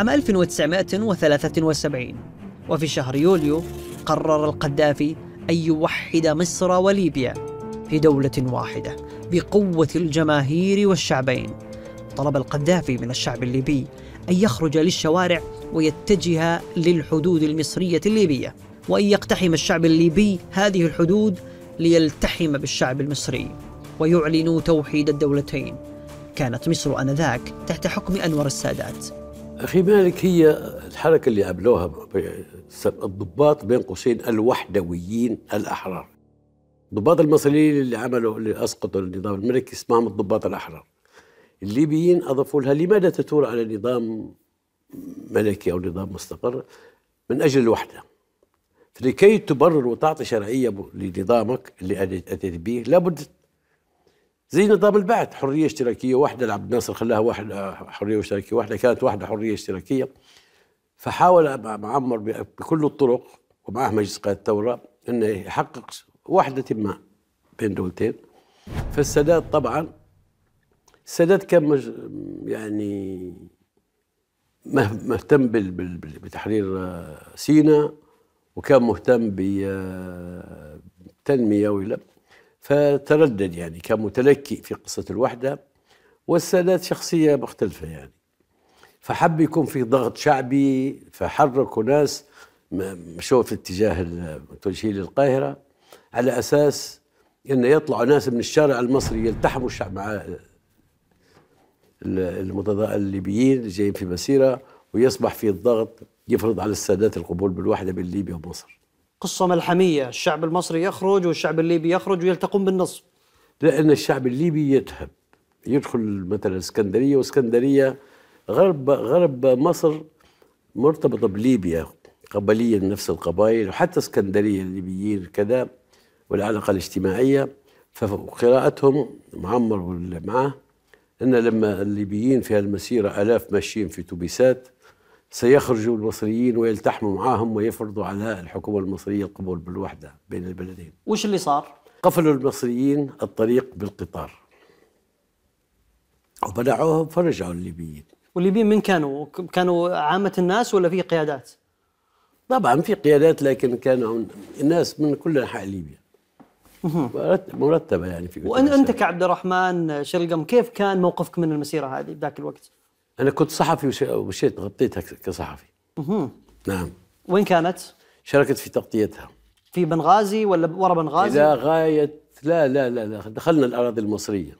عام 1973 وفي شهر يوليو قرر القذافي أن يوحد مصر وليبيا في دولة واحدة بقوة الجماهير والشعبين طلب القذافي من الشعب الليبي أن يخرج للشوارع ويتجه للحدود المصرية الليبية وأن يقتحم الشعب الليبي هذه الحدود ليلتحم بالشعب المصري ويعلنوا توحيد الدولتين كانت مصر آنذاك تحت حكم أنور السادات اخي مالك هي الحركه اللي عملوها الضباط بين قوسين الوحدويين الاحرار الضباط المصريين اللي عملوا اللي اسقطوا النظام الملكي اسمهم الضباط الاحرار الليبيين اضافوا لها لماذا تثور على نظام ملكي او نظام مستقر من اجل الوحده لكي تبرر وتعطي شرعيه لنظامك اللي اتيت به لابد زي نظام البعث حريه اشتراكيه واحده لعبد الناصر خلاها واحده حريه اشتراكيه واحده كانت واحده حريه اشتراكيه فحاول معمر بكل الطرق ومعه مجلس قيادة الثوره انه يحقق وحده ما بين دولتين فالسادات طبعا السادات كان مج... يعني مهتم بال... بال... بتحرير سيناء وكان مهتم بالتنميه ولا فتردد يعني كان متلكئ في قصة الوحدة والسادات شخصية مختلفة يعني فحب يكون في ضغط شعبي فحركوا ناس مشوا في اتجاه تنشيل للقاهرة على أساس أن يطلعوا ناس من الشارع المصري يلتحموا الشعب مع الليبيين اللي جايين في مسيرة ويصبح في الضغط يفرض على السادات القبول بالوحدة بين ليبيا ومصر قصة ملحمية الشعب المصري يخرج والشعب الليبي يخرج ويلتقون بالنصف لأن الشعب الليبي يتهب يدخل مثلا اسكندرية واسكندرية غرب غرب مصر مرتبطة بليبيا قبليا نفس القبائل وحتى اسكندرية الليبيين كذا والعلاقة الاجتماعية فقراءتهم معمر معاه أن لما الليبيين في هالمسيرة آلاف ماشيين في توبيسات سيخرج المصريين ويلتحموا معاهم ويفرضوا على الحكومة المصرية القبول بالوحدة بين البلدين وش اللي صار؟ قفلوا المصريين الطريق بالقطار وبلعوهم فرجعوا الليبيين والليبيين من كانوا؟ كانوا عامة الناس ولا في قيادات؟ طبعا في قيادات لكن كانوا الناس من كل انحاء ليبيا مرتبه يعني في وانت كعبد الرحمن شلقم كيف كان موقفك من المسيره هذه بذاك الوقت؟ انا كنت صحفي ومشيت غطيتها كصحفي اها نعم وين كانت؟ شاركت في تغطيتها في بنغازي ولا ورا بنغازي؟ الى غايه لا لا, لا. دخلنا الاراضي المصريه